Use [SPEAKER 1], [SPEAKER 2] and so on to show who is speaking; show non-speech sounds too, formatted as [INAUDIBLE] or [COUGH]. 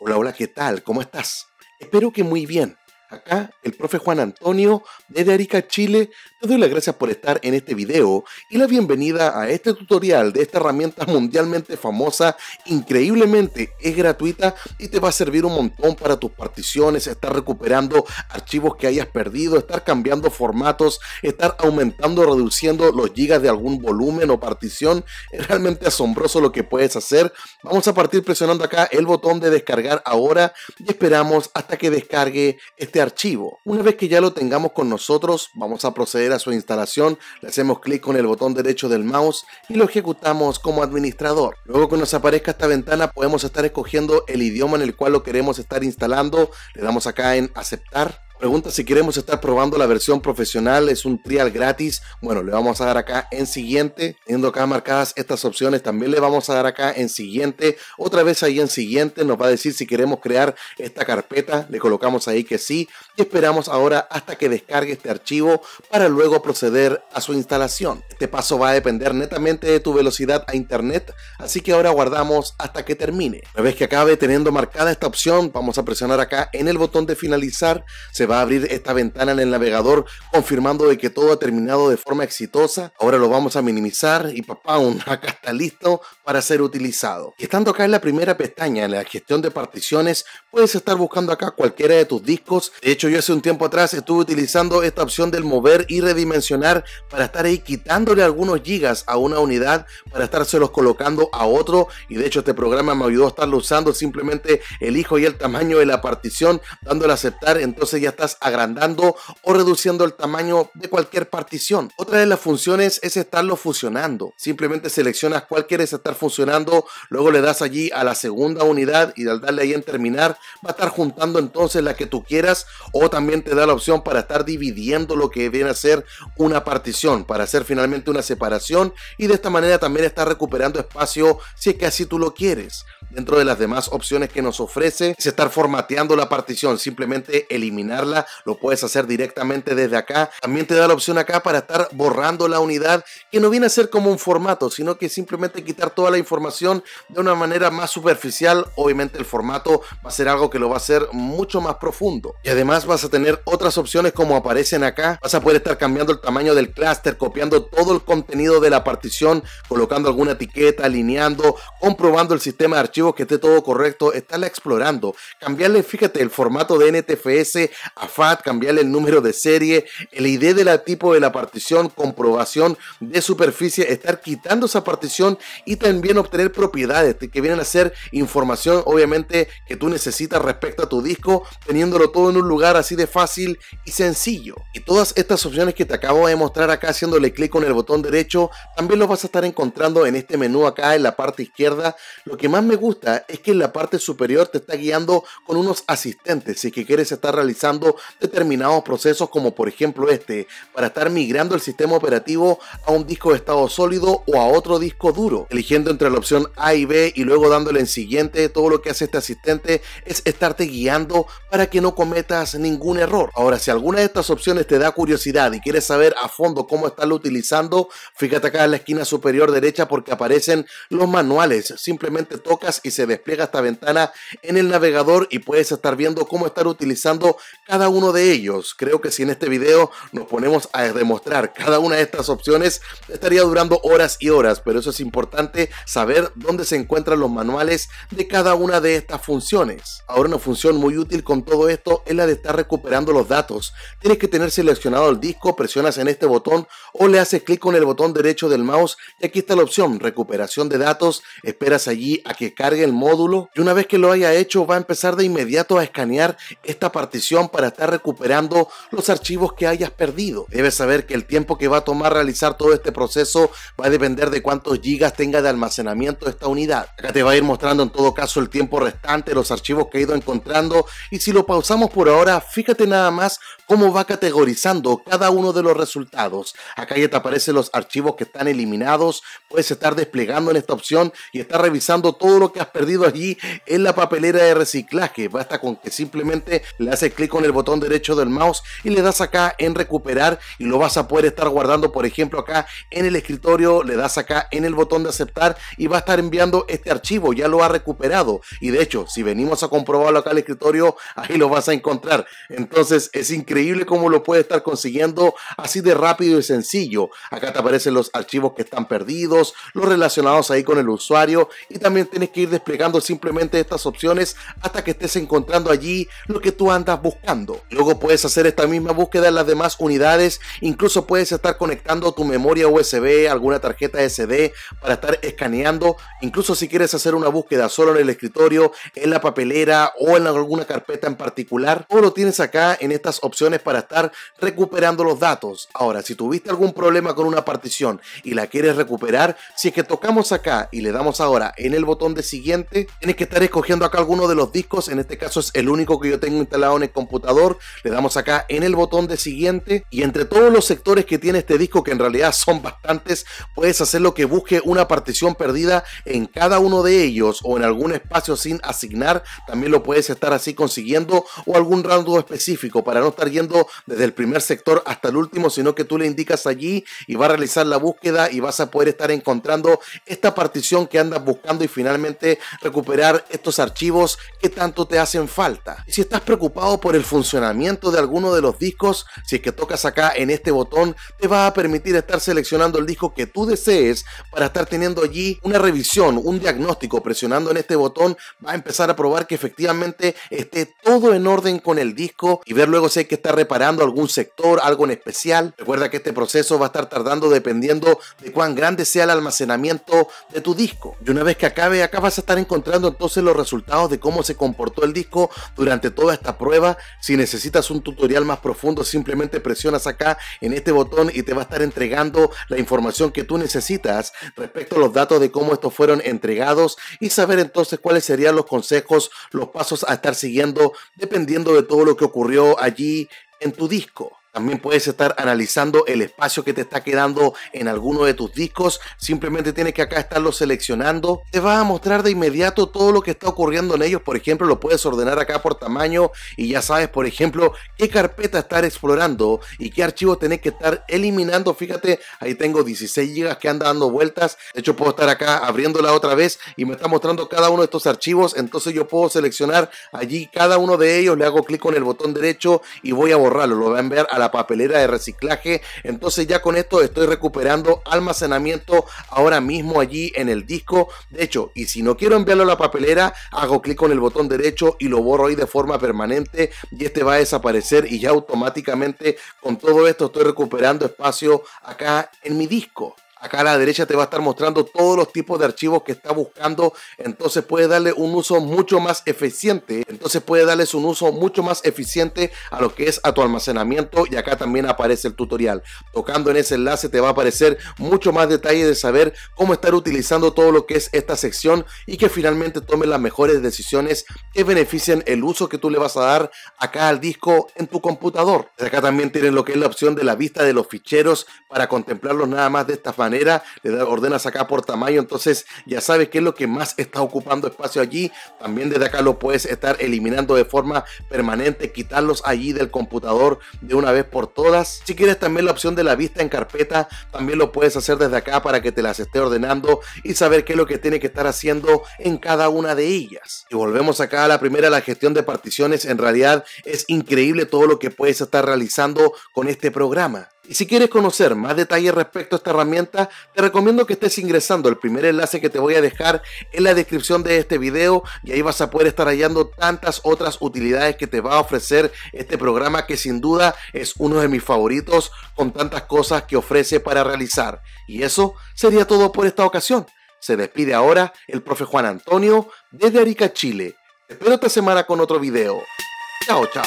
[SPEAKER 1] Hola, hola, ¿qué tal? ¿Cómo estás? Espero que muy bien. Acá el profe Juan Antonio de Arica, Chile. Te doy las gracias por estar en este video y la bienvenida a este tutorial de esta herramienta [LAUGHS] mundialmente famosa. Increíblemente es gratuita y te va a servir un montón para tus particiones, estar recuperando archivos que hayas perdido, estar cambiando formatos, estar aumentando o reduciendo los gigas de algún volumen o partición. Es realmente asombroso lo que puedes hacer. Vamos a partir presionando acá el botón de descargar ahora y esperamos hasta que descargue este archivo. Una vez que ya lo tengamos con nosotros, vamos a proceder a su instalación. Le hacemos clic con el botón derecho del mouse y lo ejecutamos como administrador. Luego que nos aparezca esta ventana podemos estar escogiendo el idioma en el cual lo queremos estar instalando. Le damos acá en aceptar Pregunta si queremos estar probando la versión profesional, es un trial gratis. Bueno, le vamos a dar acá en siguiente, teniendo acá marcadas estas opciones, también le vamos a dar acá en siguiente. Otra vez ahí en siguiente nos va a decir si queremos crear esta carpeta, le colocamos ahí que sí y esperamos ahora hasta que descargue este archivo para luego proceder a su instalación. Este paso va a depender netamente de tu velocidad a internet, así que ahora guardamos hasta que termine. Una vez que acabe teniendo marcada esta opción, vamos a presionar acá en el botón de finalizar se va a abrir esta ventana en el navegador confirmando de que todo ha terminado de forma exitosa. Ahora lo vamos a minimizar y papá, acá está listo para ser utilizado. estando acá en la primera pestaña, en la gestión de particiones, puedes estar buscando acá cualquiera de tus discos. De hecho, yo hace un tiempo atrás estuve utilizando esta opción del mover y redimensionar para estar ahí quitándole algunos gigas a una unidad para estárselos colocando a otro. Y de hecho, este programa me ayudó a estarlo usando. Simplemente elijo y el tamaño de la partición, dándole a aceptar. Entonces ya estás agrandando o reduciendo el tamaño de cualquier partición. Otra de las funciones es estarlo fusionando. Simplemente seleccionas cuál quieres estar funcionando, luego le das allí a la segunda unidad y al darle ahí en terminar va a estar juntando entonces la que tú quieras o también te da la opción para estar dividiendo lo que viene a ser una partición, para hacer finalmente una separación y de esta manera también estar recuperando espacio si es que así tú lo quieres. Dentro de las demás opciones que nos ofrece es estar formateando la partición, simplemente eliminarla, lo puedes hacer directamente desde acá. También te da la opción acá para estar borrando la unidad, que no viene a ser como un formato, sino que simplemente quitar toda la información de una manera más superficial. Obviamente el formato va a ser algo que lo va a hacer mucho más profundo. Y además vas a tener otras opciones como aparecen acá. Vas a poder estar cambiando el tamaño del clúster, copiando todo el contenido de la partición, colocando alguna etiqueta, alineando, comprobando el sistema de archivos que esté todo correcto, estarla explorando, cambiarle, fíjate, el formato de NTFS a FAT, cambiarle el número de serie, el ID de la tipo de la partición, comprobación de superficie, estar quitando esa partición y también obtener propiedades que vienen a ser información, obviamente, que tú necesitas respecto a tu disco, teniéndolo todo en un lugar así de fácil y sencillo. Y todas estas opciones que te acabo de mostrar acá haciéndole clic con el botón derecho, también los vas a estar encontrando en este menú acá en la parte izquierda. Lo que más me gusta es que en la parte superior te está guiando con unos asistentes si que quieres estar realizando determinados procesos como por ejemplo este, para estar migrando el sistema operativo a un disco de estado sólido o a otro disco duro, eligiendo entre la opción A y B y luego dándole en siguiente, todo lo que hace este asistente es estarte guiando para que no cometas ningún error. Ahora, si alguna de estas opciones te da curiosidad y quieres saber a fondo cómo estarlo utilizando, fíjate acá en la esquina superior derecha porque aparecen los manuales. Simplemente tocas y se despliega esta ventana en el navegador y puedes estar viendo cómo estar utilizando cada uno de ellos. Creo que si en este video nos ponemos a demostrar cada una de estas opciones, estaría durando horas y horas, pero eso es importante saber dónde se encuentran los manuales de cada una de estas funciones. Ahora una función muy útil con todo esto es la de estar recuperando los datos. Tienes que tener seleccionado el disco, presionas en este botón o le haces clic con el botón derecho del mouse y aquí está la opción recuperación de datos, esperas allí a que cargue el módulo y una vez que lo haya hecho va a empezar de inmediato a escanear esta partición para estar recuperando los archivos que hayas perdido. Debes saber que el tiempo que va a tomar realizar todo este proceso va a depender de cuántos gigas tenga de almacenamiento esta unidad. Acá te va a ir mostrando en todo caso el tiempo restante, los archivos que ha ido encontrando y si lo pausamos por ahora, fíjate nada más cómo va categorizando cada uno de los resultados. Acá ya te aparecen los archivos que están eliminados, puedes estar desplegando en esta opción y estar revisando todo lo que has perdido allí en la papelera de reciclaje. Basta con que simplemente le haces clic con el botón derecho del mouse y le das acá en recuperar y lo vas a poder estar guardando, por ejemplo, acá en el escritorio, le das acá en el botón de aceptar y va a estar enviando este archivo, ya lo ha recuperado. Y de hecho, si venimos a comprobarlo acá al escritorio, ahí lo vas a encontrar. Entonces es increíble cómo lo puedes estar consiguiendo así de rápido y sencillo. Acá te aparecen los archivos que están perdidos, los relacionados ahí con el usuario y también tienes que ir desplegando simplemente estas opciones hasta que estés encontrando allí lo que tú andas buscando. Luego puedes hacer esta misma búsqueda en las demás unidades, incluso puedes estar conectando tu memoria USB, alguna tarjeta SD para estar escaneando, incluso si quieres hacer una búsqueda solo en el escritorio, en la papelera, o en alguna carpeta en particular, o lo tienes acá en estas opciones para estar recuperando los datos. Ahora, si tuviste algún problema con una partición y la quieres recuperar, si es que tocamos acá y le damos ahora en el botón de siguiente, tienes que estar escogiendo acá alguno de los discos, en este caso es el único que yo tengo instalado en el computador, le damos acá en el botón de siguiente y entre todos los sectores que tiene este disco, que en realidad son bastantes, puedes hacer lo que busque una partición perdida en cada uno de ellos o en algún espacio sin asignar, también lo puedes estar así consiguiendo o algún rango específico para no estar yendo desde el primer sector hasta el último, sino que tú le indicas allí y va a realizar la búsqueda y vas a poder estar encontrando esta partición que andas buscando y finalmente recuperar estos archivos que tanto te hacen falta. si estás preocupado por el funcionamiento de alguno de los discos, si es que tocas acá en este botón, te va a permitir estar seleccionando el disco que tú desees para estar teniendo allí una revisión, un diagnóstico. Presionando en este botón va a empezar a probar que efectivamente esté todo en orden con el disco y ver luego si hay que estar reparando algún sector, algo en especial. Recuerda que este proceso va a estar tardando dependiendo de cuán grande sea el almacenamiento de tu disco. Y una vez que acabe, acá vas a estar encontrando entonces los resultados de cómo se comportó el disco durante toda esta prueba. Si necesitas un tutorial más profundo, simplemente presionas acá en este botón y te va a estar entregando la información que tú necesitas respecto a los datos de cómo estos fueron entregados y saber entonces cuáles serían los consejos, los pasos a estar siguiendo dependiendo de todo lo que ocurrió allí en tu disco. También puedes estar analizando el espacio que te está quedando en alguno de tus discos. Simplemente tienes que acá estarlo seleccionando. Te va a mostrar de inmediato todo lo que está ocurriendo en ellos. Por ejemplo, lo puedes ordenar acá por tamaño y ya sabes, por ejemplo, qué carpeta estar explorando y qué archivos tenés que estar eliminando. Fíjate, ahí tengo 16 GB que anda dando vueltas. De hecho, puedo estar acá abriéndola otra vez y me está mostrando cada uno de estos archivos. Entonces yo puedo seleccionar allí cada uno de ellos. Le hago clic con el botón derecho y voy a borrarlo. Lo van a ver a papelera de reciclaje. Entonces ya con esto estoy recuperando almacenamiento ahora mismo allí en el disco. De hecho, y si no quiero enviarlo a la papelera, hago clic con el botón derecho y lo borro ahí de forma permanente y este va a desaparecer y ya automáticamente con todo esto estoy recuperando espacio acá en mi disco. Acá a la derecha te va a estar mostrando todos los tipos de archivos que está buscando. Entonces puede darle un uso mucho más eficiente. Entonces puede darles un uso mucho más eficiente a lo que es a tu almacenamiento. Y acá también aparece el tutorial. Tocando en ese enlace te va a aparecer mucho más detalle de saber cómo estar utilizando todo lo que es esta sección y que finalmente tome las mejores decisiones que beneficien el uso que tú le vas a dar acá al disco en tu computador. Acá también tienes lo que es la opción de la vista de los ficheros para contemplarlos nada más de esta manera le ordenas acá por tamaño, entonces ya sabes qué es lo que más está ocupando espacio allí, también desde acá lo puedes estar eliminando de forma permanente, quitarlos allí del computador de una vez por todas. Si quieres también la opción de la vista en carpeta, también lo puedes hacer desde acá para que te las esté ordenando y saber qué es lo que tiene que estar haciendo en cada una de ellas. Y volvemos acá a la primera, la gestión de particiones, en realidad es increíble todo lo que puedes estar realizando con este programa. Y si quieres conocer más detalles respecto a esta herramienta, te recomiendo que estés ingresando el primer enlace que te voy a dejar en la descripción de este video y ahí vas a poder estar hallando tantas otras utilidades que te va a ofrecer este programa que sin duda es uno de mis favoritos con tantas cosas que ofrece para realizar. Y eso sería todo por esta ocasión. Se despide ahora el profe Juan Antonio desde Arica, Chile. Te espero esta semana con otro video. Chao, chao.